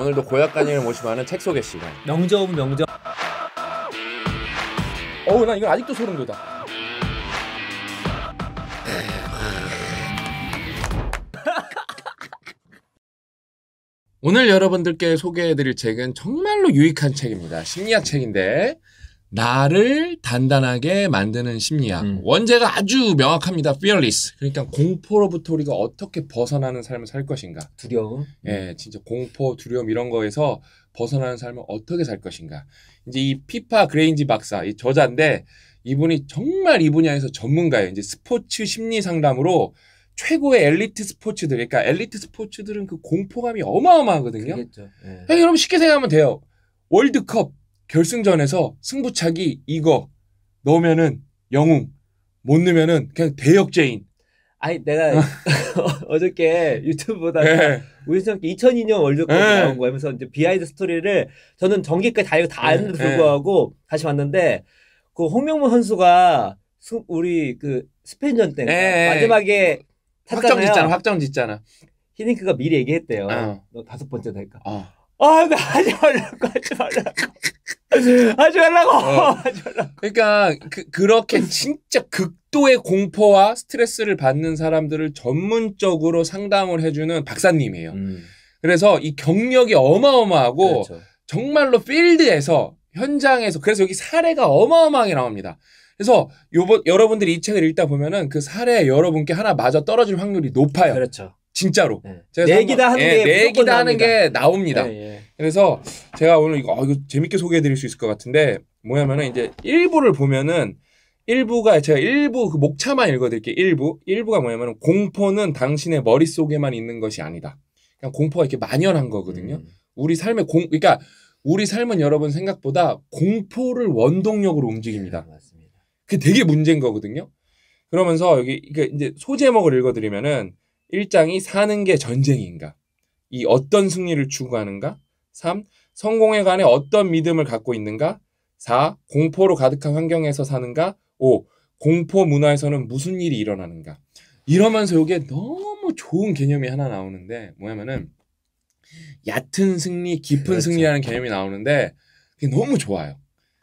오늘도 고약간인을 모시고하는책 소개 시간. 명저 오 명저. 어우 나 이건 아직도 소름 돋아. 오늘 여러분들께 소개해드릴 책은 정말로 유익한 책입니다. 심리학 책인데 나를 단단하게 만드는 심리학. 음. 원제가 아주 명확합니다. fearless. 그러니까 공포로부터 우리가 어떻게 벗어나는 삶을 살 것인가. 두려움. 예, 진짜 공포, 두려움 이런 거에서 벗어나는 삶을 어떻게 살 것인가. 이제 이 피파 그레인지 박사, 이 저자인데 이분이 정말 이 분야에서 전문가예요. 이제 스포츠 심리 상담으로 최고의 엘리트 스포츠들, 그러니까 엘리트 스포츠들은 그 공포감이 어마어마하거든요. 그러니까 여러분 쉽게 생각하면 돼요. 월드컵, 결승전에서 승부차기 이거 넣으면은 영웅 못 넣으면은 그냥 대역죄인. 아니 내가 어. 어저께 유튜브 보다가 네. 예. 우연스럽 2002년 월드컵 네. 나온 거 하면서 이제 비하인드 스토리를 저는 전기까지 다 읽고 다아는데 네. 불구하고 다시 봤는데 그 홍명문 선수가 우리 그 스페인전 때 예, 마지막에 탔 확정 짓잖아. 확정 짓잖아. 히딩크가 미리 얘기했대요. 어. 너 다섯 번째 될까? 어. 아, 나 하지 말라고, 하지 말라고. 하지 말라고, 어. 하지 말라고. 그러니까, 그, 그렇게 진짜 극도의 공포와 스트레스를 받는 사람들을 전문적으로 상담을 해주는 박사님이에요. 음. 그래서 이 경력이 어마어마하고, 그렇죠. 정말로 필드에서, 현장에서, 그래서 여기 사례가 어마어마하게 나옵니다. 그래서 요번 여러분들이 이 책을 읽다 보면은 그 사례 여러분께 하나 맞아 떨어질 확률이 높아요. 그렇죠. 진짜로. 네. 내기다 하는 예, 게 내기다 하는 나옵니다. 게 나옵니다. 예, 예. 그래서 제가 오늘 이거, 어, 이거 재밌게 소개해 드릴 수 있을 것 같은데 뭐냐면은 이제 일부를 보면은 일부가 제가 일부 그 목차만 읽어 드릴게요. 일부. 일부가 뭐냐면은 공포는 당신의 머릿속에만 있는 것이 아니다. 그냥 공포가 이렇게 만연한 거거든요. 음. 우리 삶의 공 그러니까 우리 삶은 여러분 생각보다 공포를 원동력으로 움직입니다. 네, 맞습니다. 그게 되게 문제인 거거든요. 그러면서 여기 그러니까 이제 소제목을 읽어 드리면은 1장이 사는 게 전쟁인가? 이 어떤 승리를 추구하는가? 3. 성공에 관해 어떤 믿음을 갖고 있는가? 4. 공포로 가득한 환경에서 사는가? 5. 공포 문화에서는 무슨 일이 일어나는가? 이러면서 이게 너무 좋은 개념이 하나 나오는데 뭐냐면은 얕은 승리, 깊은 그렇죠. 승리라는 개념이 나오는데 그게 너무 좋아요.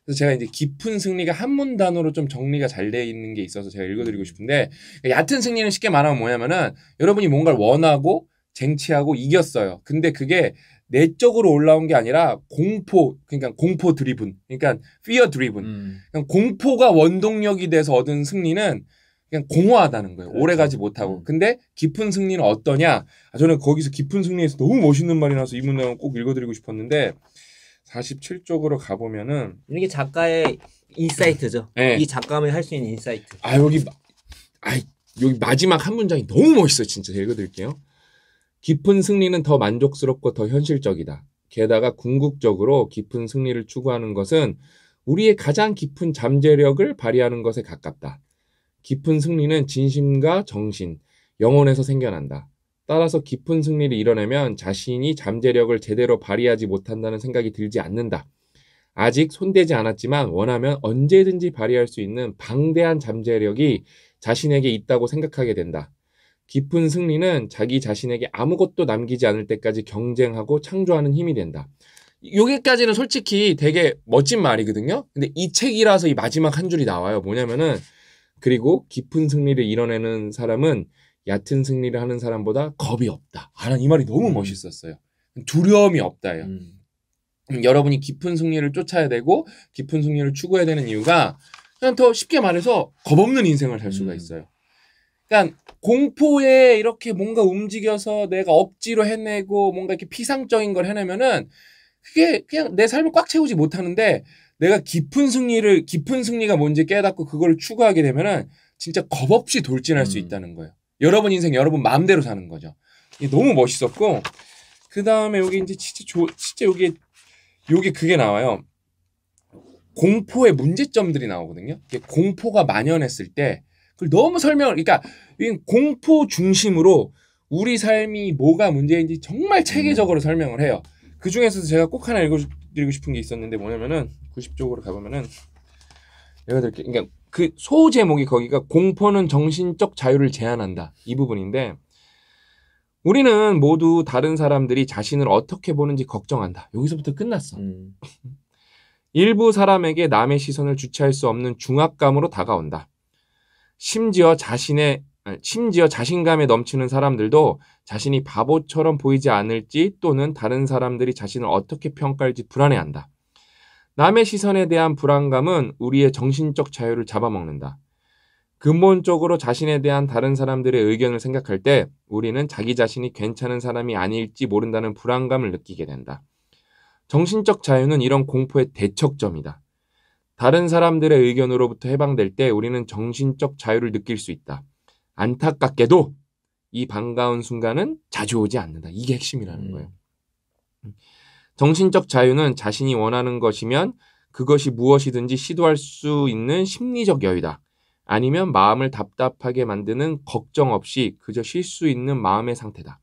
그래서 제가 이제 깊은 승리가 한 문단어로 좀 정리가 잘 돼 있는 게 있어서 제가 읽어드리고 싶은데 얕은 승리는 쉽게 말하면 뭐냐면은 여러분이 뭔가를 원하고 쟁취하고 이겼어요. 근데 그게 내적으로 올라온 게 아니라 공포 그러니까 공포 드리븐 그러니까 fear 드리븐 음. 그냥 그러니까 공포가 원동력이 돼서 얻은 승리는 그냥 공허하다는 거예요. 그렇죠. 오래 가지 못하고. 음. 근데 깊은 승리는 어떠냐? 아, 저는 거기서 깊은 승리에서 너무 멋있는 말이 나서 이 문장을 꼭 읽어드리고 싶었는데 47쪽으로 가보면은 이게 작가의 인사이트죠. 네. 이 작가만이 할 수 있는 인사이트. 아 여기 아 여기 마지막 한 문장이 너무 멋있어요. 진짜 제가 읽어드릴게요. 깊은 승리는 더 만족스럽고 더 현실적이다. 게다가 궁극적으로 깊은 승리를 추구하는 것은 우리의 가장 깊은 잠재력을 발휘하는 것에 가깝다. 깊은 승리는 진심과 정신, 영혼에서 생겨난다. 따라서 깊은 승리를 이뤄내면 자신이 잠재력을 제대로 발휘하지 못한다는 생각이 들지 않는다. 아직 손대지 않았지만 원하면 언제든지 발휘할 수 있는 방대한 잠재력이 자신에게 있다고 생각하게 된다. 깊은 승리는 자기 자신에게 아무것도 남기지 않을 때까지 경쟁하고 창조하는 힘이 된다. 여기까지는 솔직히 되게 멋진 말이거든요. 근데 이 책이라서 이 마지막 한 줄이 나와요. 뭐냐면은 그리고 깊은 승리를 이뤄내는 사람은 얕은 승리를 하는 사람보다 겁이 없다. 아, 난 이 말이 너무 음. 멋있었어요. 두려움이 없다예요. 음. 음. 여러분이 깊은 승리를 쫓아야 되고 깊은 승리를 추구해야 되는 이유가 그냥 더 쉽게 말해서 겁 없는 인생을 살 수가 음. 있어요. 그러니까 공포에 이렇게 뭔가 움직여서 내가 억지로 해내고 뭔가 이렇게 피상적인 걸 해내면은 그게 그냥 내 삶을 꽉 채우지 못하는데 내가 깊은 승리를 깊은 승리가 뭔지 깨닫고 그걸 추구하게 되면은 진짜 겁 없이 돌진할 음. 수 있다는 거예요. 여러분 인생 여러분 마음대로 사는 거죠. 이게 너무 멋있었고 그 다음에 여기 이제 진짜 조, 진짜 여기 여기 그게 나와요. 공포의 문제점들이 나오거든요. 공포가 만연했을 때 그걸 너무 설명, 그러니까 공포 중심으로 우리 삶이 뭐가 문제인지 정말 체계적으로 음. 설명을 해요. 그 중에서도 제가 꼭 하나 읽어드리고 싶은 게 있었는데 뭐냐면은 90쪽으로 가보면은 읽어드릴게요. 그러니까 그소 제목이 거기가 공포는 정신적 자유를 제한한다 이 부분인데 우리는 모두 다른 사람들이 자신을 어떻게 보는지 걱정한다. 여기서부터 끝났어. 음. 일부 사람에게 남의 시선을 주체할 수 없는 중압감으로 다가온다. 심지어 자신의 심지어 자신감에 넘치는 사람들도 자신이 바보처럼 보이지 않을지 또는 다른 사람들이 자신을 어떻게 평가할지 불안해한다. 남의 시선에 대한 불안감은 우리의 정신적 자유를 잡아먹는다. 근본적으로 자신에 대한 다른 사람들의 의견을 생각할 때 우리는 자기 자신이 괜찮은 사람이 아닐지 모른다는 불안감을 느끼게 된다. 정신적 자유는 이런 공포의 대척점이다. 다른 사람들의 의견으로부터 해방될 때 우리는 정신적 자유를 느낄 수 있다. 안타깝게도 이 반가운 순간은 자주 오지 않는다. 이게 핵심이라는 음. 거예요. 정신적 자유는 자신이 원하는 것이면 그것이 무엇이든지 시도할 수 있는 심리적 여유다. 아니면 마음을 답답하게 만드는 걱정 없이 그저 쉴 수 있는 마음의 상태다.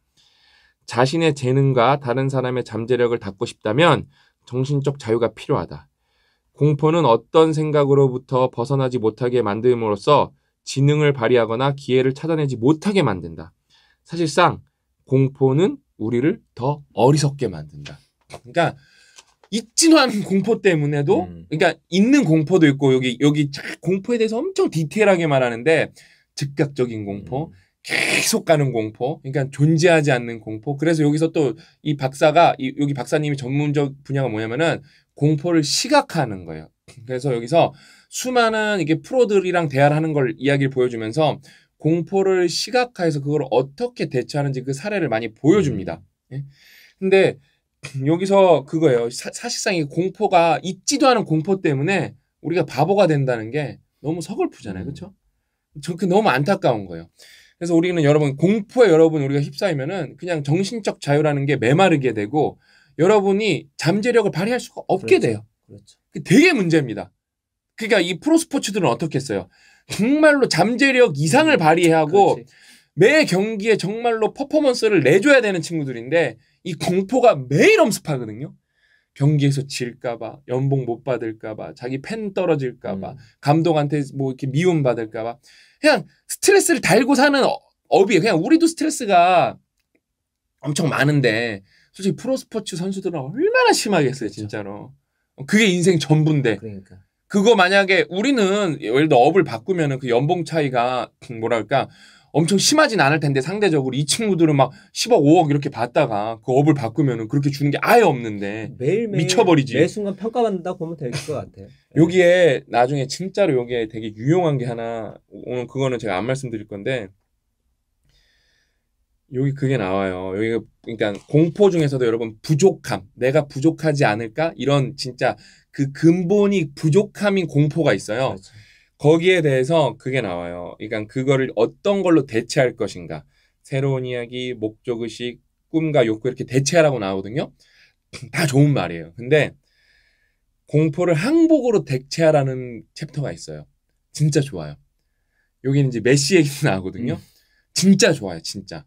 자신의 재능과 다른 사람의 잠재력을 닦고 싶다면 정신적 자유가 필요하다. 공포는 어떤 생각으로부터 벗어나지 못하게 만듦으로써 지능을 발휘하거나 기회를 찾아내지 못하게 만든다. 사실상 공포는 우리를 더 어리석게 만든다. 그러니까 익진환 공포 때문에도 음. 그러니까 있는 공포도 있고 여기 여기 공포에 대해서 엄청 디테일하게 말하는데 즉각적인 공포 음. 계속 가는 공포, 그러니까 존재하지 않는 공포. 그래서 여기서 또 이 박사가 이, 여기 박사님이 전문적 분야가 뭐냐면은 공포를 시각화하는 거예요. 그래서 여기서 수많은 이게 프로들이랑 대화를 하는 걸 이야기를 보여주면서 공포를 시각화해서 그걸 어떻게 대처하는지 그 사례를 많이 보여줍니다. 음. 예? 근데 여기서 그거예요. 사, 실상이 공포가 있지도 않은 공포 때문에 우리가 바보가 된다는 게 너무 서글프잖아요. 음. 그렇죠? 저그 너무 안타까운 거예요. 그래서 우리는 여러분 공포에 여러분 우리가 휩싸이면은 그냥 정신적 자유라는 게 메마르게 되고 여러분이 잠재력을 발휘할 수가 없게 그렇죠. 돼요. 그렇죠. 그 되게 문제입니다. 그러니까 이 프로 스포츠들은 어떻겠어요? 정말로 잠재력 이상을 음. 발휘하고 그렇지. 매 경기에 정말로 퍼포먼스를 내줘야 되는 친구들인데 이 공포가 매일 엄습하거든요. 경기에서 질까봐, 연봉 못 받을까봐, 자기 팬 떨어질까봐, 음. 감독한테 뭐 이렇게 미움 받을까봐, 그냥 스트레스를 달고 사는 어, 업이에요. 그냥 우리도 스트레스가 엄청 많은데, 솔직히 프로스포츠 선수들은 얼마나 심하게 했어요, 진짜로. 그게 인생 전부인데. 그러니까. 그거 만약에 우리는 예를 들어 업을 바꾸면은 그 연봉 차이가 뭐랄까 엄청 심하진 않을 텐데 상대적으로 이 친구들은 막 10억 5억 이렇게 받다가 그 업을 바꾸면은 그렇게 주는 게 아예 없는데 매일매일 미쳐버리지 매 순간 평가받는다 보면 될 것같아 여기에 나중에 진짜로 여기에 되게 유용한 게 하나 오늘 그거는 제가 안 말씀드릴 건데 여기 그게 나와요. 여기 그러니까 공포 중에서도 여러분 부족함, 내가 부족하지 않을까 이런 진짜 그 근본이 부족함인 공포가 있어요. 그렇죠. 거기에 대해서 그게 나와요. 그러니까 그거를 어떤 걸로 대체할 것인가. 새로운 이야기, 목적의식, 꿈과 욕구 이렇게 대체하라고 나오거든요. 다 좋은 말이에요. 근데 공포를 항복으로 대체하라는 챕터가 있어요. 진짜 좋아요. 여기는 이제 메시 얘기 나오거든요. 음. 진짜 좋아요, 진짜.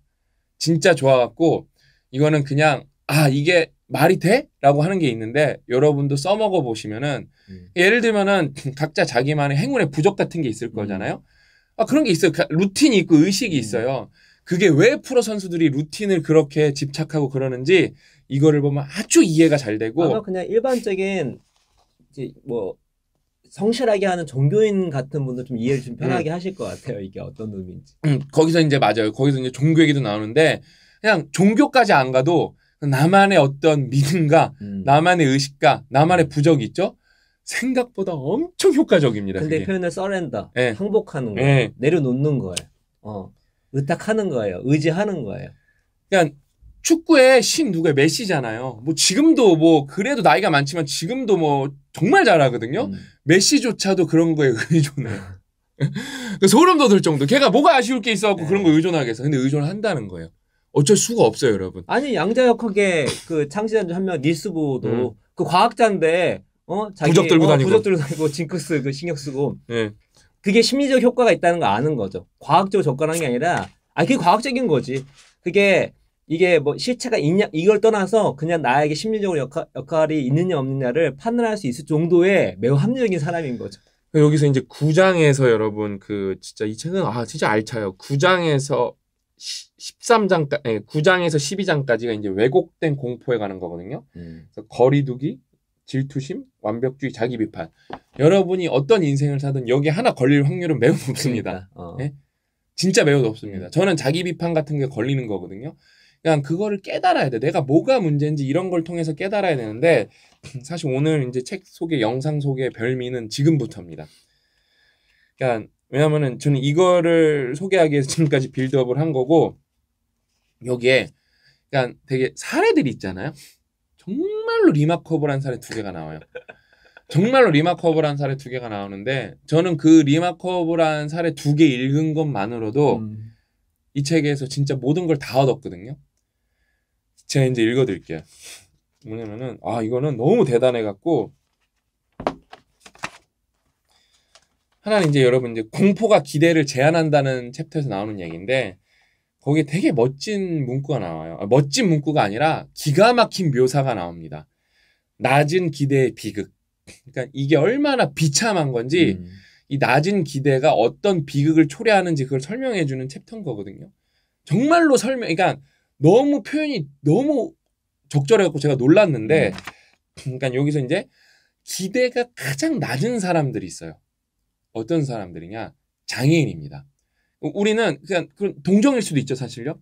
진짜 좋아갖고, 이거는 그냥, 아, 이게 말이 돼? 라고 하는 게 있는데 여러분도 써먹어 보시면은 음. 예를 들면은 각자 자기만의 행운의 부족 같은 게 있을 음. 거잖아요. 아, 그런 게 있어요. 그 루틴이 있고 의식이 음. 있어요. 그게 왜 프로 선수들이 루틴을 그렇게 집착하고 그러는지 이거를 보면 아주 이해가 잘 되고 아마 그냥 일반적인 이제 뭐 성실하게 하는 종교인 같은 분도좀 이해를 좀 편하게 음. 하실 것 같아요. 이게 어떤 의미인지. 음, 거기서 이제 맞아요. 거기서 이제 종교 얘기도 나오는데 그냥 종교까지 안 가도 나만의 어떤 믿음과 음. 나만의 의식과 나만의 부적이 있죠. 생각보다 엄청 효과적입니다. 근데 그게. 표현을 써낸다. 네. 항복하는 거예요. 네. 내려놓는 거예요. 어. 의탁하는 거예요. 의지하는 거예요. 그러니까 축구의 신 누가 메시잖아요. 뭐 지금도 뭐 그래도 나이가 많지만 지금도 뭐 정말 잘하거든요. 음. 메시조차도 그런 거에 의존해요. 소름 돋을 정도. 걔가 뭐가 아쉬울 게 있어갖고 네. 그런 거 네. 의존하겠어. 근데 의존을 한다는 거예요. 어쩔 수가 없어요, 여러분. 아니 양자역학의 그 창시자 중 한 명 닐스보도 음. 그 과학자인데 어 자기 부적 들고 어, 다니고 부적 들고 다니고 징크스 그 신경 쓰고. 네. 그게 심리적 효과가 있다는 거 아는 거죠. 과학적으로 접근하게 아니라 아 그게 과학적인 거지. 그게 이게 뭐 실체가 있냐 이걸 떠나서 그냥 나에게 심리적으로 역할, 역할이 있느냐 없느냐를 판단할 수 있을 정도의 매우 합리적인 사람인 거죠. 여기서 이제 구장에서 여러분 그 진짜 이 책은 아 진짜 알차요. 구장에서 1 3장 9장에서 1 2 장까지가 이제 왜곡된 공포에 관한 거거든요. 음. 거리두기, 질투심, 완벽주의, 자기 비판. 여러분이 어떤 인생을 사든 여기 하나 걸릴 확률은 매우 그러니까, 높습니다. 그러니까, 어. 네? 진짜 매우 높습니다. 음. 저는 자기 비판 같은 게 걸리는 거거든요. 그냥 그거를 깨달아야 돼. 내가 뭐가 문제인지 이런 걸 통해서 깨달아야 되는데 음, 사실 오늘 이제 책 속에 영상 속에 별미는 지금부터입니다. 그러니까 왜냐면은 저는 이거를 소개하기 위해서 지금까지 빌드업을 한 거고 여기에 그러니까 되게 사례들이 있잖아요. 정말로 리마커블한 사례 두 개가 나와요. 정말로 리마커블한 사례 두 개가 나오는데 저는 그 리마커블한 사례 두 개 읽은 것만으로도 음. 이 책에서 진짜 모든 걸 다 얻었거든요. 제가 이제 읽어드릴게요. 뭐냐면은 아 이거는 너무 대단해갖고 하나는 이제 여러분 이제 공포가 기대를 제한한다는 챕터에서 나오는 얘기인데 거기에 되게 멋진 문구가 나와요. 아, 멋진 문구가 아니라 기가 막힌 묘사가 나옵니다. 낮은 기대의 비극. 그러니까 이게 얼마나 비참한 건지 음. 이 낮은 기대가 어떤 비극을 초래하는지 그걸 설명해 주는 챕터인 거거든요. 정말로 설명 그러니까 너무 표현이 너무 적절해 갖고 제가 놀랐는데 음. 그러니까 여기서 이제 기대가 가장 낮은 사람들이 있어요. 어떤 사람들이냐? 장애인입니다. 우리는 그냥 동정일 수도 있죠, 사실요.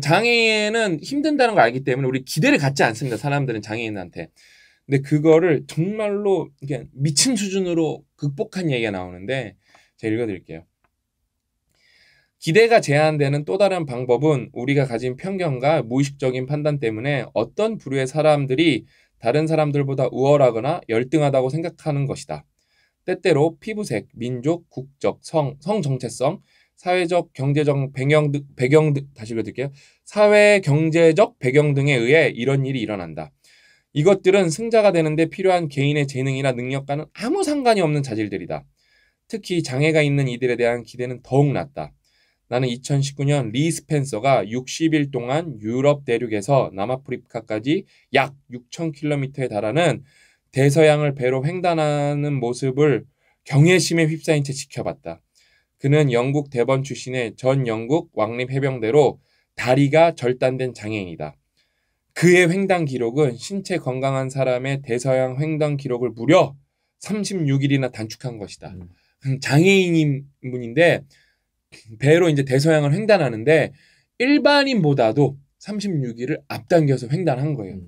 장애인은 힘든다는 걸 알기 때문에 우리 기대를 갖지 않습니다. 사람들은 장애인한테. 근데 그거를 정말로 이게 미친 수준으로 극복한 얘기가 나오는데 제가 읽어드릴게요. 기대가 제한되는 또 다른 방법은 우리가 가진 편견과 무의식적인 판단 때문에 어떤 부류의 사람들이 다른 사람들보다 우월하거나 열등하다고 생각하는 것이다. 때때로 피부색, 민족, 국적, 성, 성 정체성, 사회적, 경제적 배경 등, 배경 등 다시 읽어드릴게요. 사회, 경제적 배경 등에 의해 이런 일이 일어난다. 이것들은 승자가 되는데 필요한 개인의 재능이나 능력과는 아무 상관이 없는 자질들이다. 특히 장애가 있는 이들에 대한 기대는 더욱 낮다. 나는 2019년 리 스펜서가 60일 동안 유럽 대륙에서 남아프리카까지 약 6,000km에 달하는 대서양을 배로 횡단하는 모습을 경외심에 휩싸인 채 지켜봤다. 그는 영국 대번 출신의 전 영국 왕립 해병대로 다리가 절단된 장애인이다. 그의 횡단 기록은 신체 건강한 사람의 대서양 횡단 기록을 무려 36일이나 단축한 것이다. 음. 음. 장애인인 분인데 배로 이제 대서양을 횡단하는데 일반인보다도 36일을 앞당겨서 횡단한 거예요. 음.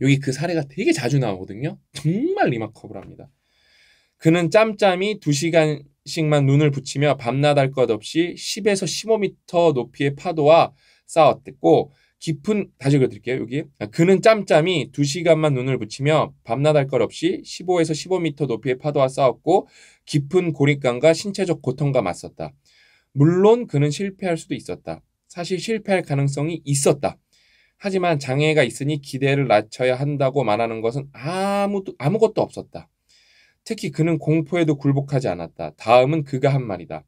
여기 그 사례가 되게 자주 나오거든요. 정말 리마커블합니다. 그는 짬짬이 2시간씩만 눈을 붙이며 밤낮 할것 없이 10에서 15m 높이의 파도와 싸웠고 깊은 다시 읽어드릴게요. 여기 아, 그는 짬짬이 2시간만 눈을 붙이며 밤낮 할것 없이 15에서 15m 높이의 파도와 싸웠고 깊은 고립감과 신체적 고통과 맞섰다. 물론 그는 실패할 수도 있었다. 사실 실패할 가능성이 있었다. 하지만 장애가 있으니 기대를 낮춰야 한다고 말하는 것은 아무도, 아무것도 없었다. 특히 그는 공포에도 굴복하지 않았다. 다음은 그가 한 말이다.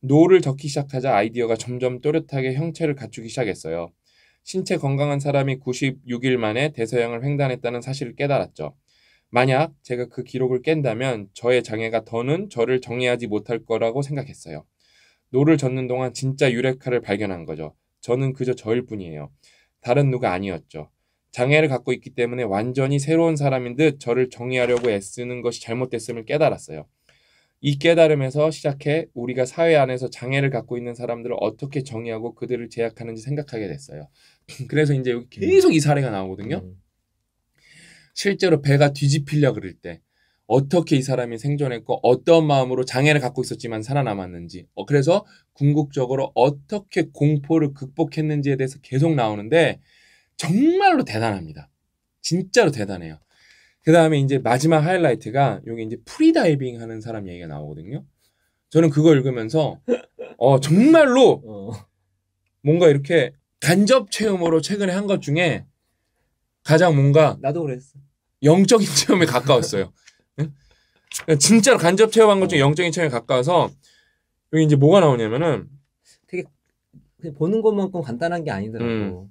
노를 적기 시작하자 아이디어가 점점 또렷하게 형체를 갖추기 시작했어요. 신체 건강한 사람이 96일 만에 대서양을 횡단했다는 사실을 깨달았죠. 만약 제가 그 기록을 깬다면 저의 장애가 더는 저를 정의하지 못할 거라고 생각했어요. 노를 젓는 동안 진짜 유레카를 발견한 거죠. 저는 그저 저일 뿐이에요. 다른 누가 아니었죠. 장애를 갖고 있기 때문에 완전히 새로운 사람인 듯 저를 정의하려고 애쓰는 것이 잘못됐음을 깨달았어요. 이 깨달음에서 시작해 우리가 사회 안에서 장애를 갖고 있는 사람들을 어떻게 정의하고 그들을 제약하는지 생각하게 됐어요. 그래서 이제 여기 계속 이 사례가 나오거든요. 음. 실제로 배가 뒤집히려 그럴 때 어떻게 이 사람이 생존했고 어떤 마음으로 장애를 갖고 있었지만 살아남았는지 어, 그래서 궁극적으로 어떻게 공포를 극복했는지에 대해서 계속 나오는데 정말로 대단합니다. 진짜로 대단해요. 그 다음에 이제 마지막 하이라이트가 여기 이제 프리다이빙 하는 사람 얘기가 나오거든요. 저는 그거 읽으면서 어, 정말로 어. 뭔가 이렇게 간접 체험으로 최근에 한 것 중에 가장 뭔가 나도 그랬어. 영적인 체험에 가까웠어요. 예? 진짜로 간접 체험한 것 중에 어. 영적인 체험에 가까워서 여기 이제 뭐가 나오냐면은 되게 보는 것만큼 간단한 게 아니더라고. 음.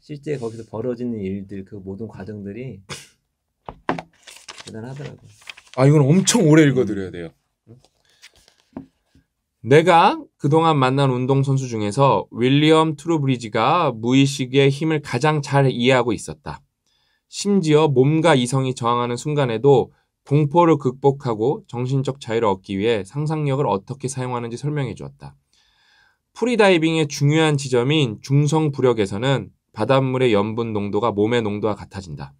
실제 거기서 벌어지는 일들 그 모든 과정들이 대단하더라고. 아 이건 엄청 오래 읽어드려야 음. 돼요. 내가 그동안 만난 운동선수 중에서 윌리엄 트루브리지가 무의식의 힘을 가장 잘 이해하고 있었다. 심지어 몸과 이성이 저항하는 순간에도 공포를 극복하고 정신적 자유를 얻기 위해 상상력을 어떻게 사용하는지 설명해 주었다. 프리다이빙의 중요한 지점인 중성 부력에서는 바닷물의 염분 농도가 몸의 농도와 같아진다.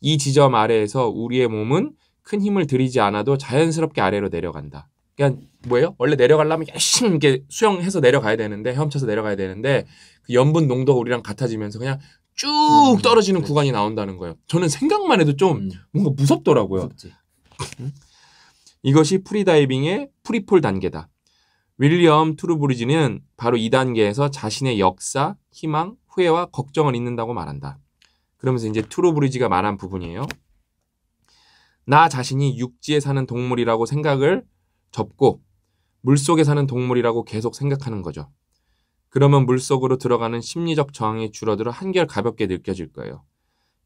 이 지점 아래에서 우리의 몸은 큰 힘을 들이지 않아도 자연스럽게 아래로 내려간다. 그러니까 뭐예요? 원래 내려가려면 열심히 이렇게 수영해서 내려가야 되는데 헤엄쳐서 내려가야 되는데 그 염분 농도가 우리랑 같아지면서 그냥 쭉 음, 음, 떨어지는 그 구간이 나온다는 거예요. 저는 생각만 해도 좀 음. 뭔가 무섭더라고요. 이것이 프리다이빙의 프리폴 단계다. 윌리엄 트루브리지는 바로 이 단계에서 자신의 역사, 희망, 후회와 걱정을 잇는다고 말한다. 그러면서 이제 트루브리지가 말한 부분이에요. 나 자신이 육지에 사는 동물이라고 생각을 접고 물속에 사는 동물이라고 계속 생각하는 거죠. 그러면 물속으로 들어가는 심리적 저항이 줄어들어 한결 가볍게 느껴질 거예요.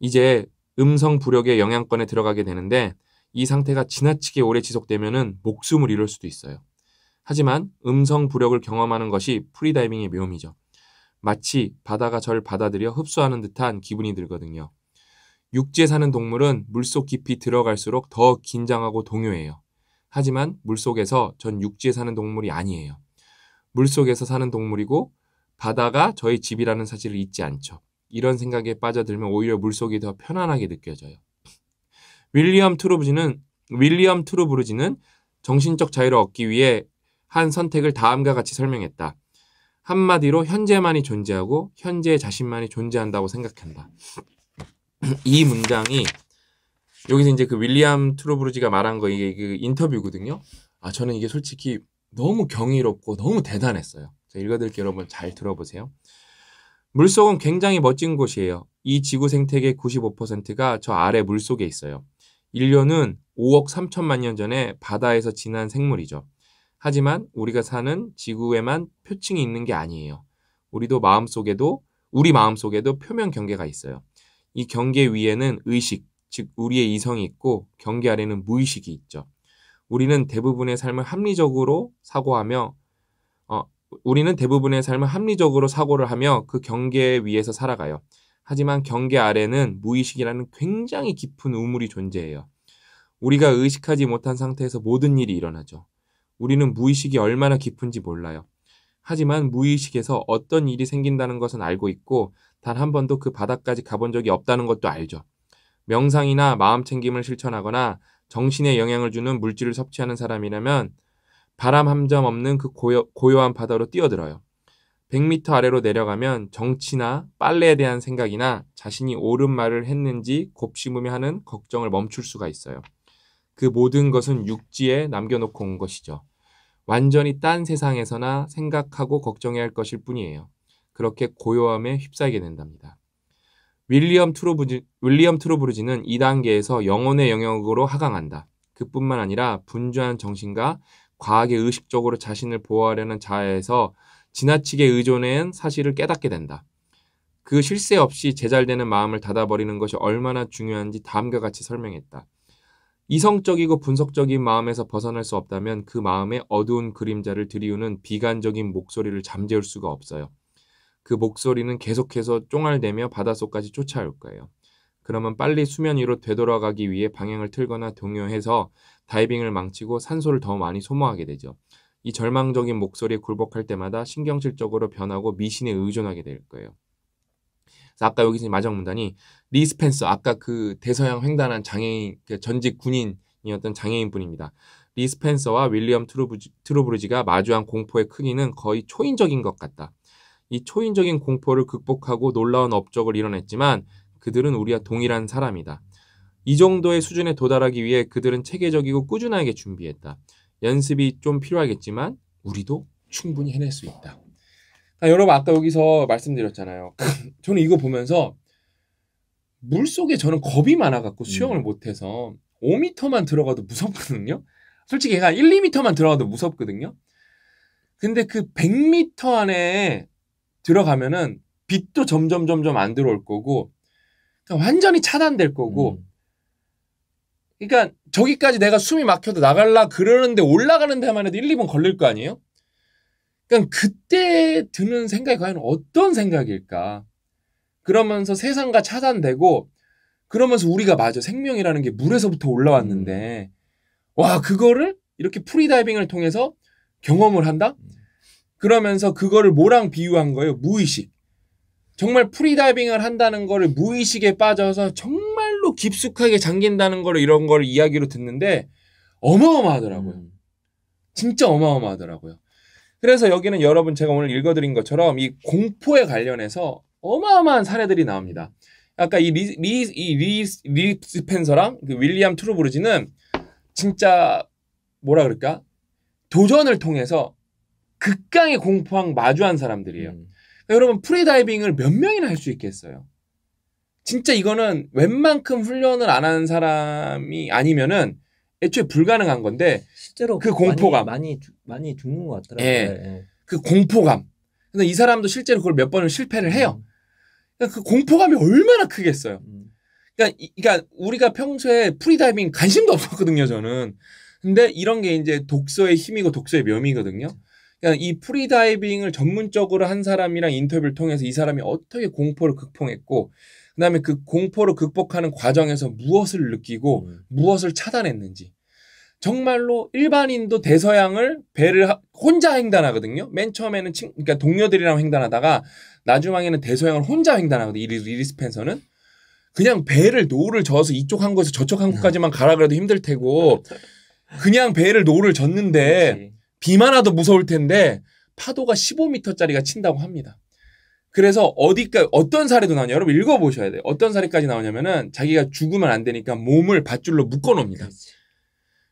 이제 음성 부력의 영향권에 들어가게 되는데 이 상태가 지나치게 오래 지속되면 목숨을 잃을 수도 있어요. 하지만 음성 부력을 경험하는 것이 프리다이빙의 묘미죠. 마치 바다가 절 받아들여 흡수하는 듯한 기분이 들거든요. 육지에 사는 동물은 물 속 깊이 들어갈수록 더 긴장하고 동요해요. 하지만 물속에서 전 육지에 사는 동물이 아니에요. 물속에서 사는 동물이고 바다가 저희 집이라는 사실을 잊지 않죠. 이런 생각에 빠져들면 오히려 물속이 더 편안하게 느껴져요. 윌리엄 트루브지는 윌리엄 트루브르지는 정신적 자유를 얻기 위해 한 선택을 다음과 같이 설명했다. 한마디로 현재만이 존재하고 현재의 자신만이 존재한다고 생각한다. 이 문장이 여기서 이제 그 윌리엄 트루브르지가 말한 거 이게 그 인터뷰거든요. 아 저는 이게 솔직히 너무 경이롭고 너무 대단했어요. 읽어드릴게요. 여러분 잘 들어보세요. 물속은 굉장히 멋진 곳이에요. 이 지구 생태계 의 95%가 저 아래 물속에 있어요. 인류는 5억 3천만 년 전에 바다에서 진한 생물이죠. 하지만 우리가 사는 지구에만 표층이 있는 게 아니에요. 우리도 마음속에도 우리 마음속에도 표면 경계가 있어요. 이 경계 위에는 의식, 즉 우리의 이성이 있고 경계 아래는 무의식이 있죠. 우리는 대부분의 삶을 합리적으로 사고하며 어, 우리는 대부분의 삶을 합리적으로 사고를 하며 그 경계에 위해서 살아가요. 하지만 경계 아래는 무의식이라는 굉장히 깊은 우물이 존재해요. 우리가 의식하지 못한 상태에서 모든 일이 일어나죠. 우리는 무의식이 얼마나 깊은지 몰라요. 하지만 무의식에서 어떤 일이 생긴다는 것은 알고 있고 단 한 번도 그 바닥까지 가본 적이 없다는 것도 알죠. 명상이나 마음 챙김을 실천하거나 정신에 영향을 주는 물질을 섭취하는 사람이라면 바람 한 점 없는 그 고요, 고요한 바다로 뛰어들어요. 100m 아래로 내려가면 정치나 빨래에 대한 생각이나 자신이 옳은 말을 했는지 곱씹으며 하는 걱정을 멈출 수가 있어요. 그 모든 것은 육지에 남겨놓고 온 것이죠. 완전히 딴 세상에서나 생각하고 걱정해야 할 것일 뿐이에요. 그렇게 고요함에 휩싸이게 된답니다. 윌리엄 트로브지, 윌리엄 트로브르지는 2단계에서 영혼의 영역으로 하강한다. 그뿐만 아니라 분주한 정신과 과하게 의식적으로 자신을 보호하려는 자아에서 지나치게 의존한 해 사실을 깨닫게 된다. 그 실세 없이 제잘되는 마음을 닫아버리는 것이 얼마나 중요한지 다음과 같이 설명했다. 이성적이고 분석적인 마음에서 벗어날 수 없다면 그 마음의 어두운 그림자를 드리우는 비관적인 목소리를 잠재울 수가 없어요. 그 목소리는 계속해서 쫑알대며 바닷속까지 쫓아올 거예요. 그러면 빨리 수면 위로 되돌아가기 위해 방향을 틀거나 동요해서 다이빙을 망치고 산소를 더 많이 소모하게 되죠. 이 절망적인 목소리에 굴복할 때마다 신경질적으로 변하고 미신에 의존하게 될 거예요. 아까 여기서 마정문단이 리스펜서 아까 그 대서양 횡단한 장애인 그 전직 군인이었던 장애인 분입니다. 리스펜서와 윌리엄 트루브지, 트루브르지가 마주한 공포의 크기는 거의 초인적인 것 같다. 이 초인적인 공포를 극복하고 놀라운 업적을 이뤄냈지만 그들은 우리와 동일한 사람이다. 이 정도의 수준에 도달하기 위해 그들은 체계적이고 꾸준하게 준비했다. 연습이 좀 필요하겠지만 우리도 충분히 해낼 수 있다. 아, 여러분 아까 여기서 말씀드렸잖아요. 저는 이거 보면서 물 속에 저는 겁이 많아갖고 수영을 음. 못해서 5미터만 들어가도 무섭거든요. 솔직히 얘가 1, 2미터만 들어가도 무섭거든요. 근데 그 100m 안에 들어가면은 빛도 점점 점점 안 들어올 거고 그러니까 완전히 차단될 거고 음. 그러니까 저기까지 내가 숨이 막혀도 나갈라 그러는데 올라가는 데만 해도 1, 2분 걸릴 거 아니에요? 그러니까 그때 드는 생각이 과연 어떤 생각일까? 그러면서 세상과 차단되고 그러면서 우리가 맞아 생명이라는 게 물에서부터 올라왔는데 음. 와 그거를 이렇게 프리다이빙을 통해서 경험을 한다? 음. 그러면서 그거를 뭐랑 비유한 거예요? 무의식. 정말 프리다이빙을 한다는 거를 무의식에 빠져서 정말로 깊숙하게 잠긴다는 거를 이런 걸 이야기로 듣는데 어마어마하더라고요. 음. 진짜 어마어마하더라고요. 그래서 여기는 여러분 제가 오늘 읽어드린 것처럼 이 공포에 관련해서 어마어마한 사례들이 나옵니다. 아까 이 리, 리, 리, 스펜서랑 그 윌리엄 트루브르지는 진짜 뭐라 그럴까? 도전을 통해서 극강의 공포랑 마주한 사람들이에요. 음. 그러니까 여러분 프리다이빙을 몇 명이나 할 수 있겠어요? 진짜 이거는 웬만큼 훈련을 안 하는 사람이 아니면은 애초에 불가능한 건데 실제로 그 공포감 많이 많이, 많이 죽는 것 같더라고요. 예. 네. 그 공포감. 근데 이 사람도 실제로 그걸 몇 번을 실패를 해요. 음. 그러니까 그 공포감이 얼마나 크겠어요. 음. 그러니까, 이, 그러니까 우리가 평소에 프리다이빙 관심도 없었거든요, 저는. 근데 이런 게 이제 독서의 힘이고 독서의 묘미거든요. 그러니까 이 프리다이빙을 전문적으로 한 사람이랑 인터뷰를 통해서 이 사람이 어떻게 공포를 극복했고 그다음에 그 공포를 극복하는 과정에서 무엇을 느끼고 음. 무엇을 차단했는지 정말로 일반인도 대서양을 배를 하, 혼자 횡단하거든요. 맨 처음에는 친, 그러니까 동료들이랑 횡단하다가 나중에는 대서양을 혼자 횡단하거든요. 리, 리스펜서는 그냥 배를 노를 저어서 이쪽 항구에서 저쪽 항구까지만 가라 그래도 힘들 테고 그냥 배를 노를 졌는데 비만 와도 무서울 텐데 파도가 15m짜리가 친다고 합니다. 그래서 어디까 어떤 사례도 나오냐 여러분 읽어보셔야 돼요. 어떤 사례까지 나오냐면은 자기가 죽으면 안 되니까 몸을 밧줄로 묶어놓습니다.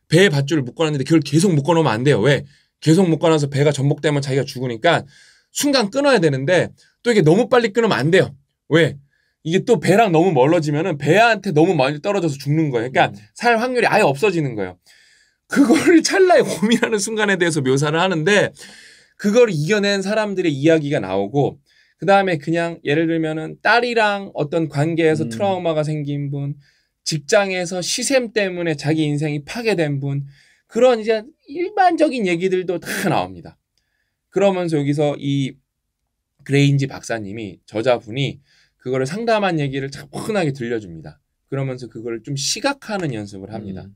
배에 밧줄을 묶어놨는데 그걸 계속 묶어놓으면 안 돼요. 왜? 계속 묶어놔서 배가 전복되면 자기가 죽으니까 순간 끊어야 되는데 또 이게 너무 빨리 끊으면 안 돼요. 왜? 이게 또 배랑 너무 멀어지면은 배한테 너무 많이 떨어져서 죽는 거예요. 그러니까 음. 살 확률이 아예 없어지는 거예요. 그걸 찰나에 고민하는 순간에 대해서 묘사를 하는데 그걸 이겨낸 사람들의 이야기가 나오고 그 다음에 그냥 예를 들면은 딸이랑 어떤 관계에서 음. 트라우마가 생긴 분, 직장에서 시샘 때문에 자기 인생이 파괴된 분, 그런 이제 일반적인 얘기들도 다 나옵니다. 그러면서 여기서 이 그레인지 박사님이 저자분이 그거를 상담한 얘기를 차분하게 들려줍니다. 그러면서 그거를 좀 시각하는 연습을 합니다. 음.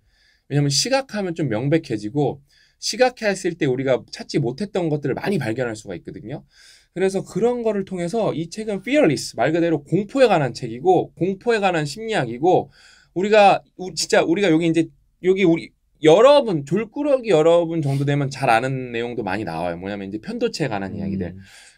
왜냐하면 시각하면 좀 명백해지고 시각했을 때 우리가 찾지 못했던 것들을 많이 발견할 수가 있거든요. 그래서 그런 거를 통해서 이 책은 Fearless 말 그대로 공포에 관한 책이고 공포에 관한 심리학이고 우리가 진짜 우리가 여기 이제 여기 우리 여러분 졸꾸러기 여러분 정도 되면 잘 아는 내용도 많이 나와요. 뭐냐면 이제 편도체에 관한 음. 이야기들.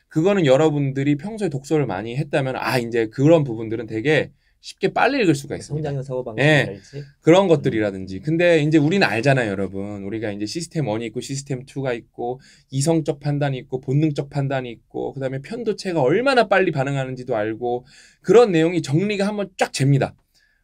그거는 여러분들이 평소에 독서를 많이 했다면 아 이제 그런 부분들은 되게 쉽게 빨리 읽을 수가 있어요다 성장형 사고 방식이랄지 예. 네. 그런 음. 것들이라든지. 근데 이제 우리는 알잖아요, 여러분. 우리가 이제 시스템 1이 있고 시스템 2가 있고 이성적 판단이 있고 본능적 판단이 있고 그다음에 편도체가 얼마나 빨리 반응하는지도 알고 그런 내용이 정리가 한번 쫙 잽니다.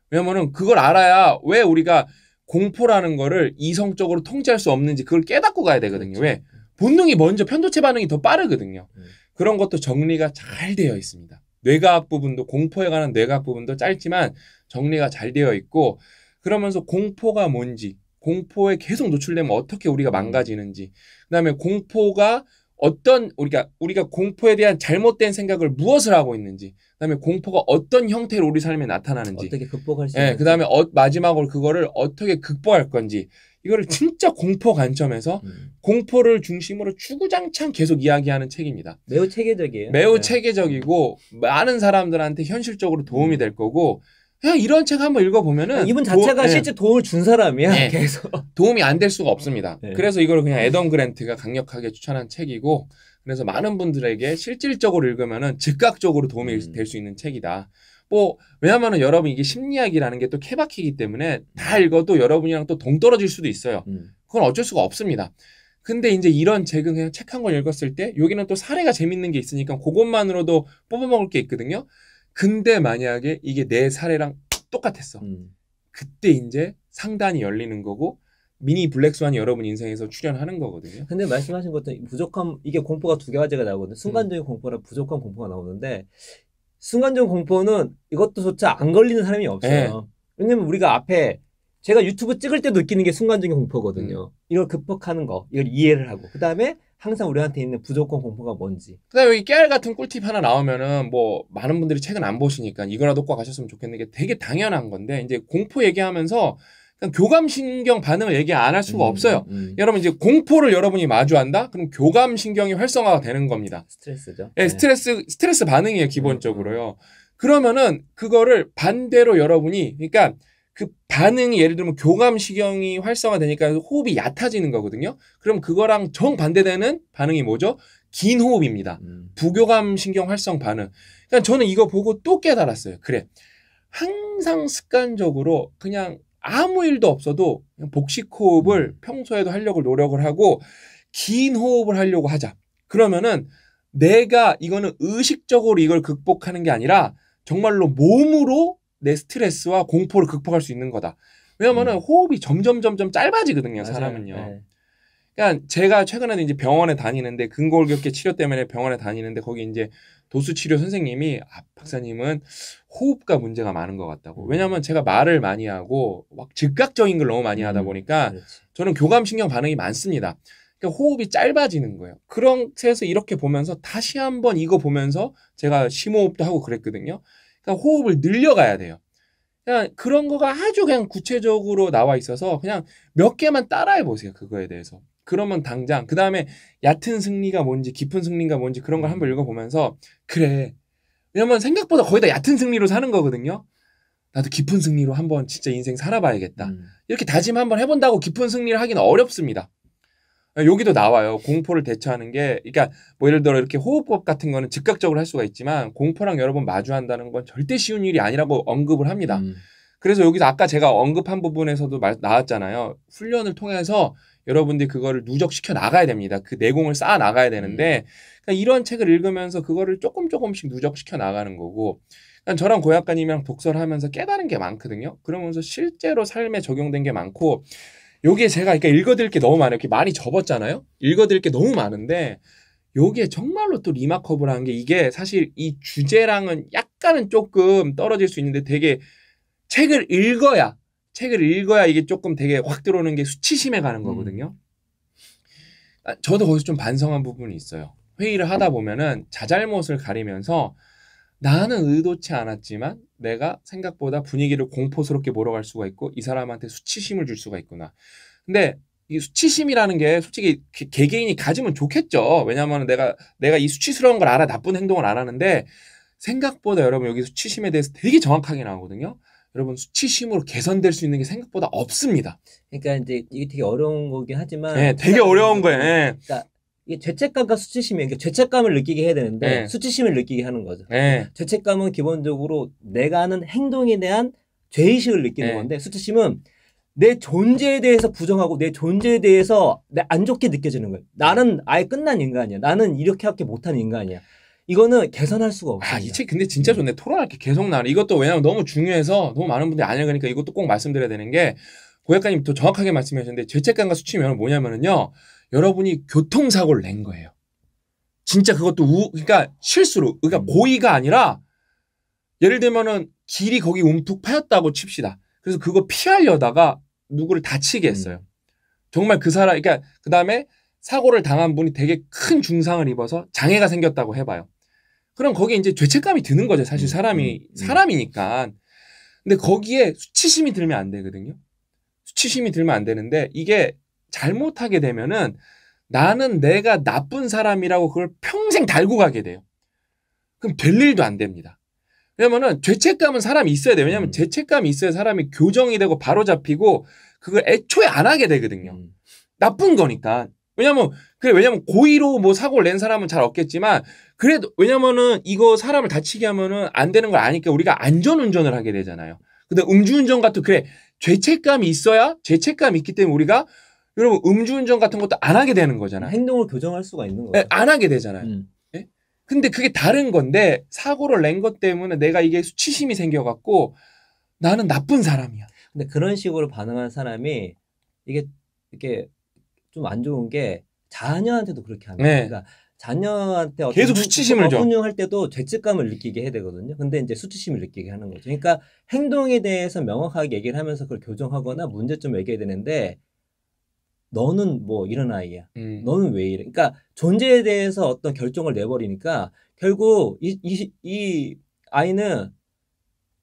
왜냐면은 그걸 알아야 왜 우리가 공포라는 거를 이성적으로 통제할 수 없는지 그걸 깨닫고 가야 되거든요. 그렇죠. 왜? 본능이 먼저 편도체 반응이 더 빠르거든요. 음. 그런 것도 정리가 잘 되어 있습니다. 뇌과학 부분도 공포에 관한 뇌과학 부분도 짧지만 정리가 잘 되어 있고 그러면서 공포가 뭔지 공포에 계속 노출되면 어떻게 우리가 음. 망가지는지 그다음에 공포가 어떤 우리가 우리가 공포에 대한 잘못된 생각을 무엇을 하고 있는지 그다음에 공포가 어떤 형태로 우리 삶에 나타나는지 어떻게 극복할 수 예, 그다음에 어, 마지막으로 그거를 어떻게 극복할 건지 이거를 음. 진짜 공포 관점에서 음. 공포를 중심으로 추구장창 계속 이야기하는 책입니다. 매우 체계적이에요. 매우 네. 체계적이고 많은 사람들한테 현실적으로 도움이 음. 될 거고 그냥 이런 책 한 번 읽어보면은 어, 이분 뭐, 자체가 도, 예. 실제 네. 도움을 준 사람이야 네. 계속 도움이 안 될 수가 없습니다 네. 그래서 이걸 그냥 에덤 그랜트가 강력하게 추천한 책이고 그래서 많은 분들에게 실질적으로 읽으면은 즉각적으로 도움이 음. 될수 있는 책이다 뭐 왜냐하면은 여러분 이게 심리학이라는 게 또 케바키이기 때문에 다 음. 읽어도 여러분이랑 또 동떨어질 수도 있어요 음. 그건 어쩔 수가 없습니다 근데 이제 이런 책은 그냥 책 한 권 읽었을 때 여기는 또 사례가 재밌는 게 있으니까 그것만으로도 뽑아먹을 게 있거든요 근데 만약에 이게 내 사례랑 똑같았어. 음. 그때 이제 상단이 열리는 거고 미니 블랙스완이 여러분 인생에서 출연하는 거거든요. 근데 말씀하신 것처럼 부족함 이게 공포가 두 가지가 나오거든요. 순간적인 음. 공포랑 부족한 공포가 나오는데 순간적인 공포는 이것도조차 안 걸리는 사람이 없어요. 네. 왜냐면 우리가 앞에 제가 유튜브 찍을 때 느끼는 게 순간적인 공포거든요. 음. 이걸 극복하는 거, 이걸 이해를 하고 그 다음에 항상 우리한테 있는 부조건 공포가 뭔지. 그다음에 여기 깨알 같은 꿀팁 하나 나오면은 뭐 많은 분들이 책은 안 보시니까 이거라도 꼭 가셨으면 좋겠는 게 되게 당연한 건데 이제 공포 얘기하면서 교감신경 반응을 얘기 안 할 수가 음, 없어요. 음, 음. 여러분 이제 공포를 여러분이 마주한다? 그럼 교감신경이 활성화가 되는 겁니다. 스트레스죠. 예, 네. 스트레스 스트레스 반응이에요 기본적으로요. 음, 음. 그러면은 그거를 반대로 여러분이 그러니까 그 반응이 예를 들면 교감신경이 활성화되니까 호흡이 얕아지는 거거든요. 그럼 그거랑 정반대되는 반응이 뭐죠? 긴 호흡입니다. 음. 부교감 신경 활성 반응. 그러니까 저는 이거 보고 또 깨달았어요. 그래. 항상 습관적으로 그냥 아무 일도 없어도 복식 호흡을 음. 평소에도 하려고 노력을 하고 긴 호흡을 하려고 하자. 그러면은 내가 이거는 의식적으로 이걸 극복하는 게 아니라 정말로 몸으로 내 스트레스와 공포를 극복할 수 있는 거다. 왜냐면은 음. 호흡이 점점 점점 짧아지거든요, 맞아요. 사람은요. 네. 그러니까 제가 최근에는 이제 병원에 다니는데 근골격계 치료 때문에 병원에 다니는데 거기 이제 도수 치료 선생님이 아 박사님은 호흡과 문제가 많은 것 같다고. 음. 왜냐하면 제가 말을 많이 하고 막 즉각적인 걸 너무 많이 음, 하다 보니까 음, 저는 교감신경 반응이 많습니다. 그러니까 호흡이 짧아지는 거예요. 그런 채에서 이렇게 보면서 다시 한번 이거 보면서 제가 심호흡도 하고 그랬거든요. 그러니까 호흡을 늘려가야 돼요. 그냥 그런 거가 아주 그냥 구체적으로 나와 있어서 그냥 몇 개만 따라해 보세요. 그거에 대해서. 그러면 당장 그 다음에 얕은 승리가 뭔지 깊은 승리가 뭔지 그런 걸 음. 한번 읽어보면서 그래. 왜냐면 생각보다 거의 다 얕은 승리로 사는 거거든요. 나도 깊은 승리로 한번 진짜 인생 살아봐야겠다. 음. 이렇게 다짐 한번 해본다고 깊은 승리를 하기는 어렵습니다. 그러니까 여기도 나와요. 공포를 대처하는 게, 그러니까 뭐 예를 들어 이렇게 호흡법 같은 거는 즉각적으로 할 수가 있지만 공포랑 여러 분 마주한다는 건 절대 쉬운 일이 아니라고 뭐 언급을 합니다. 음. 그래서 여기서 아까 제가 언급한 부분에서도 말, 나왔잖아요. 훈련을 통해서 여러분들이 그거를 누적시켜 나가야 됩니다. 그 내공을 쌓아 나가야 되는데 음. 그러니까 이런 책을 읽으면서 그거를 조금 조금씩 누적시켜 나가는 거고 그 저랑 고약관님이랑 독서를 하면서 깨달은 게 많거든요. 그러면서 실제로 삶에 적용된 게 많고 요게 제가 그러니까 읽어드릴 게 너무 많아요. 이렇게 많이 접었잖아요. 읽어드릴 게 너무 많은데 요게 정말로 또 리마커블한 게 이게 사실 이 주제랑은 약간은 조금 떨어질 수 있는데 되게 책을 읽어야 책을 읽어야 이게 조금 되게 확 들어오는 게 수치심에 가는 음. 거거든요. 음. 저도 거기서 좀 반성한 부분이 있어요. 회의를 하다 보면은 자잘못을 가리면서 나는 의도치 않았지만 내가 생각보다 분위기를 공포스럽게 몰아갈 수가 있고 이 사람한테 수치심을 줄 수가 있구나. 근데 이 수치심이라는 게 솔직히 개개인이 가지면 좋겠죠. 왜냐하면 내가 내가 이 수치스러운 걸 알아 나쁜 행동을 안 하는데 생각보다 여러분 여기 수치심에 대해서 되게 정확하게 나오거든요. 여러분 수치심으로 개선될 수 있는 게 생각보다 없습니다. 그러니까 이제 이게 되게 어려운 거긴 하지만 네, 되게 어려운 거예요. 그러니까 이게 죄책감과 수치심이에요. 그러니까 죄책감을 느끼게 해야 되는데 네. 수치심을 느끼게 하는 거죠. 네. 죄책감은 기본적으로 내가 하는 행동에 대한 죄의식을 느끼는 네. 건데 수치심은 내 존재에 대해서 부정하고 내 존재에 대해서 내안 좋게 느껴지는 거예요. 나는 아예 끝난 인간이야. 나는 이렇게 밖에 못한 인간이야. 이거는 개선할 수가 없어요. 아, 이 책 근데 진짜 음. 좋네. 토론할게 계속 나와. 이것도 왜냐면 너무 중요해서 너무 많은 분들이 안 읽으니까 그러니까 이것도 꼭 말씀드려야 되는 게 고약가님 또 정확하게 말씀하셨는데 죄책감과 수치면 뭐냐면은요. 여러분이 교통사고를 낸 거예요. 진짜 그것도 우, 그러니까 실수로, 그러니까 음. 고의가 아니라 예를 들면은 길이 거기 움푹 파였다고 칩시다. 그래서 그거 피하려다가 누구를 다치게 음. 했어요. 정말 그 사람, 그러니까 그 다음에 사고를 당한 분이 되게 큰 중상을 입어서 장애가 생겼다고 해봐요. 그럼 거기에 이제 죄책감이 드는 거죠. 사실 음, 사람이, 사람이니까. 근데 거기에 수치심이 들면 안 되거든요. 수치심이 들면 안 되는데 이게 잘못하게 되면은 나는 내가 나쁜 사람이라고 그걸 평생 달고 가게 돼요. 그럼 될 일도 안 됩니다. 왜냐면은 죄책감은 사람이 있어야 돼요. 왜냐면 음. 죄책감이 있어야 사람이 교정이 되고 바로 잡히고 그걸 애초에 안 하게 되거든요. 음. 나쁜 거니까. 왜냐면 그래 왜냐면 고의로 뭐 사고를 낸 사람은 잘 없겠지만 그래도 왜냐면은 이거 사람을 다치게 하면은 안 되는 걸 아니까 우리가 안전 운전을 하게 되잖아요. 근데 음주운전 같은 그래 죄책감이 있어야 죄책감이 있기 때문에 우리가 여러분 음주운전 같은 것도 안 하게 되는 거잖아요. 행동을 교정할 수가 있는 거예요. 네, 안 하게 되잖아요. 음. 예? 근데 그게 다른 건데 사고를 낸 것 때문에 내가 이게 수치심이 생겨갖고 나는 나쁜 사람이야. 근데 그런 식으로 반응한 사람이 이게 이렇게 좀 안 좋은 게 자녀한테도 그렇게 합니다. 네. 그러니까 자녀한테 어떤 계속 수치심을 줘. 훈육할 때도 죄책감을 느끼게 해야 되거든요. 근데 이제 수치심을 느끼게 하는 거죠. 그러니까 행동에 대해서 명확하게 얘기를 하면서 그걸 교정하거나 문제점을 얘기해야 되는데 너는 뭐 이런 아이야. 음. 너는 왜 이래? 그러니까 존재에 대해서 어떤 결정을 내버리니까 결국 이, 이, 이 아이는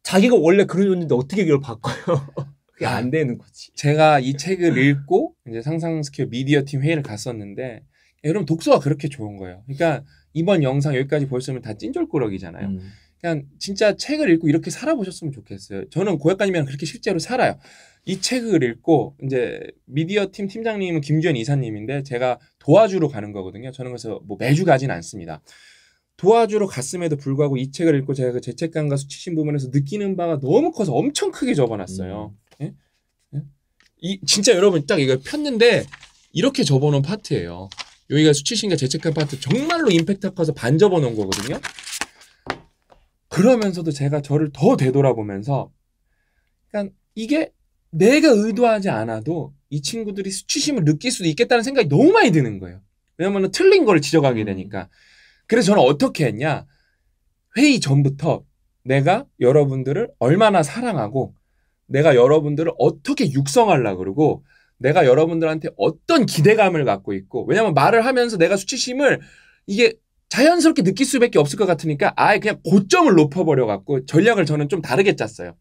자기가 원래 그런 존재인데 어떻게 그걸 바꿔요? 그게 아, 안 되는 거지. 제가 이 책을 읽고 이제 상상스퀘어 미디어 팀 회의를 갔었는데 여러분 독서가 그렇게 좋은 거예요. 그러니까 이번 영상 여기까지 보셨으면 다 찐졸꾸러기잖아요. 음. 그냥 진짜 책을 읽고 이렇게 살아보셨으면 좋겠어요. 저는 고약관님이랑 그렇게 실제로 살아요. 이 책을 읽고 이제 미디어 팀 팀장님은 김주현 이사님인데 제가 도와주러 가는 거거든요. 저는 그래서 뭐 매주 가진 않습니다. 도와주러 갔음에도 불구하고 이 책을 읽고 제가 그 죄책감과 수치심 부분에서 느끼는 바가 너무 커서 엄청 크게 접어놨어요 음. 예? 예? 이 진짜 여러분 딱 이거 폈는데 이렇게 접어놓은 파트예요. 여기가 수치심과 죄책감 파트 정말로 임팩트 커서 반 접어놓은 거거든요. 그러면서도 제가 저를 더 되돌아보면서 그러니까 이게 내가 의도하지 않아도 이 친구들이 수치심을 느낄 수도 있겠다는 생각이 너무 많이 드는 거예요. 왜냐면 틀린 걸 지적하게 되니까. 음. 그래서 저는 어떻게 했냐. 회의 전부터 내가 여러분들을 얼마나 사랑하고 내가 여러분들을 어떻게 육성하려 고 그러고 내가 여러분들한테 어떤 기대감을 갖고 있고 왜냐면 말을 하면서 내가 수치심을 이게 자연스럽게 느낄 수밖에 없을 것 같으니까 아예 그냥 고점을 높여버려 갖고 전략을 저는 좀 다르게 짰어요.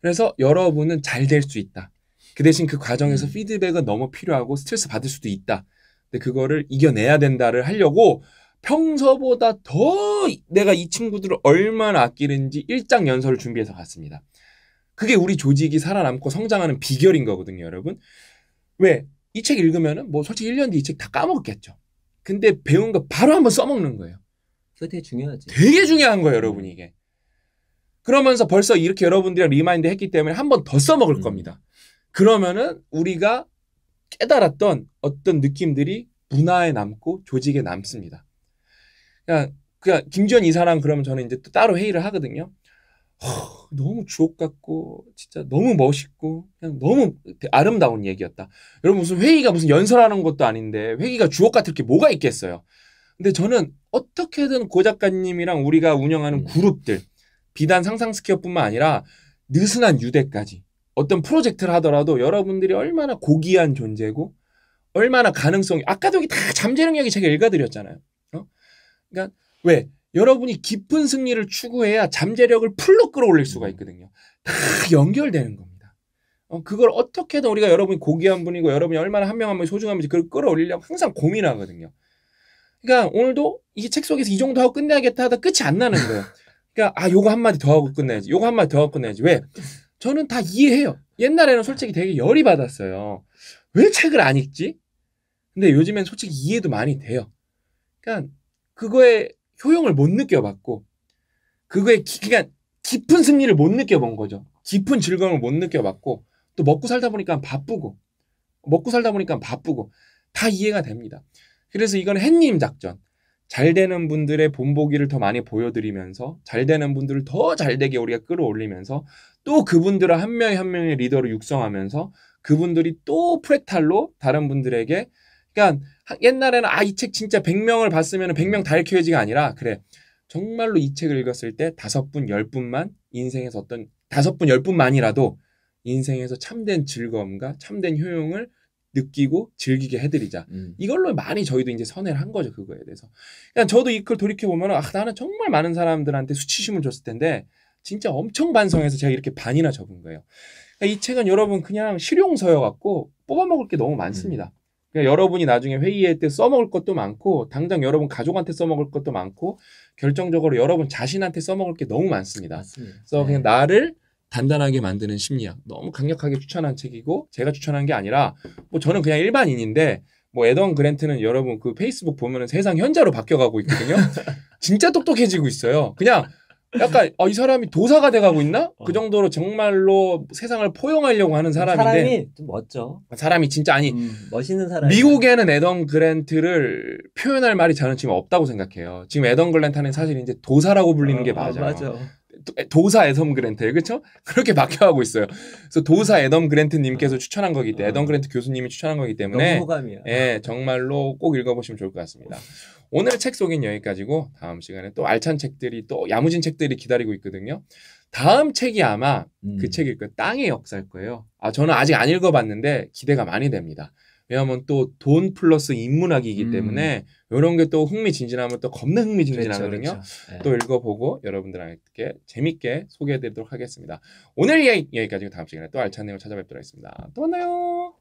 그래서 여러분은 잘 될 수 있다. 그 대신 그 과정에서 음. 피드백은 너무 필요하고 스트레스 받을 수도 있다. 근데 그거를 이겨내야 된다를 하려고 평소보다 더 내가 이 친구들을 얼마나 아끼는지 일장 연설을 준비해서 갔습니다. 그게 우리 조직이 살아남고 성장하는 비결인 거거든요, 여러분. 왜? 이 책 읽으면은 뭐 솔직히 1년 뒤 이 책 다까먹겠죠 근데 배운 거 바로 한번 써먹는 거예요. 그게 되게 중요하지. 되게 중요한 거예요, 여러분, 이게. 그러면서 벌써 이렇게 여러분들이랑 리마인드 했기 때문에 한 번 더 써먹을 음. 겁니다. 그러면은 우리가 깨달았던 어떤 느낌들이 문화에 남고 조직에 남습니다. 그냥, 그냥 김지현 이사랑 그러면 저는 이제 또 따로 회의를 하거든요. 허, 너무 주옥 같고 진짜 너무 멋있고 그냥 너무 아름다운 얘기였다. 여러분 무슨 회의가 무슨 연설하는 것도 아닌데 회의가 주옥 같을 게 뭐가 있겠어요. 근데 저는 어떻게든 고 작가님이랑 우리가 운영하는 음. 그룹들 비단 상상스퀘어뿐만 아니라 느슨한 유대까지 어떤 프로젝트를 하더라도 여러분들이 얼마나 고귀한 존재고 얼마나 가능성이 아까도 여기 다 잠재력 능이 제가 읽어드렸잖아요. 어? 그러니까 왜 여러분이 깊은 승리를 추구해야 잠재력을 풀로 끌어올릴 수가 음. 있거든요. 다 연결되는 겁니다. 어, 그걸 어떻게든 우리가 여러분이 고귀한 분이고 여러분이 얼마나 한 명 한 명이 소중한지 그걸 끌어올리려고 항상 고민하거든요. 그러니까 오늘도 이 책 속에서 이 정도 하고 끝내야겠다 하다 끝이 안 나는 거예요. 그러아 그러니까, 요거 한마디 더 하고 끝내야지. 요거 한마디 더 하고 끝내야지. 왜? 저는 다 이해해요. 옛날에는 솔직히 되게 열이 받았어요. 왜 책을 안 읽지? 근데 요즘엔 솔직히 이해도 많이 돼요. 그러니까 그거에 효용을 못 느껴봤고 그거에 기, 그러니까 깊은 승리를 못 느껴본 거죠. 깊은 즐거움을 못 느껴봤고 또 먹고 살다 보니까 바쁘고 먹고 살다 보니까 바쁘고 다 이해가 됩니다. 그래서 이건 햇님 작전. 잘 되는 분들의 본보기를 더 많이 보여드리면서 잘 되는 분들을 더 잘 되게 우리가 끌어올리면서 또 그분들을 한 명의 한 명의 리더로 육성하면서 그분들이 또 프레탈로 다른 분들에게 그러니까 옛날에는 아 이 책 진짜 100명을 봤으면 100명 다 읽혀야지가 아니라 그래 정말로 이 책을 읽었을 때 다섯 분, 열 분만 인생에서 어떤 다섯 분, 열 분만이라도 인생에서 참된 즐거움과 참된 효용을 느끼고 즐기게 해드리자. 음. 이걸로 많이 저희도 이제 선회를 한 거죠 그거에 대해서. 그냥 저도 이걸 돌이켜 보면 아 나는 정말 많은 사람들한테 수치심을 줬을 텐데 진짜 엄청 반성해서 제가 이렇게 반이나 적은 거예요. 그러니까 이 책은 여러분 그냥 실용서여 갖고 뽑아 먹을 게 너무 많습니다. 음. 그러니까 여러분이 나중에 회의할 때 써먹을 것도 많고 당장 여러분 가족한테 써먹을 것도 많고 결정적으로 여러분 자신한테 써먹을 게 너무 많습니다. 맞습니다. 그래서 네. 그냥 나를 단단하게 만드는 심리학 너무 강력하게 추천한 책이고 제가 추천한 게 아니라 뭐 저는 그냥 일반인인데 뭐 에던 그랜트는 여러분 그 페이스북 보면은 세상 현자로 바뀌어가고 있거든요. 진짜 똑똑해지고 있어요. 그냥 약간 어, 이 사람이 도사가 돼가고 있나? 어. 그 정도로 정말로 세상을 포용하려고 하는 사람인데 사람이 좀 멋져. 아, 사람이 진짜 아니 음, 멋있는 사람. 미국에는 에던 그랜트를 표현할 말이 저는 지금 없다고 생각해요. 지금 에던 그랜트는 사실 이제 도사라고 불리는 어, 게 맞아요. 어, 맞아. 도사 에덤 그랜트 그렇죠? 그렇게 박혀가고 있어요. 그래서 도사 에덤 그랜트님께서 아. 추천한 거기 때문에 에덤 아. 그랜트 교수님이 추천한 거기 때문에 호감이야. 예, 정말로 꼭 읽어보시면 좋을 것 같습니다. 오늘 책 소개는 여기까지고 다음 시간에 또 알찬 책들이 또 야무진 책들이 기다리고 있거든요. 다음 책이 아마 그 음. 그 책일 거예요. 땅의 역사일 거예요. 아 저는 아직 안 읽어봤는데 기대가 많이 됩니다. 왜냐하면 또 돈 플러스 인문학이기 음. 때문에 이런 게 또 흥미진진하면 또 겁나 흥미진진하거든요. 그렇죠, 그렇죠. 네. 또 읽어보고 여러분들한테 재밌게 소개해드리도록 하겠습니다. 오늘 이야기, 여기까지고 다음 시간에 또 알찬 내용 찾아뵙도록 하겠습니다. 또 만나요.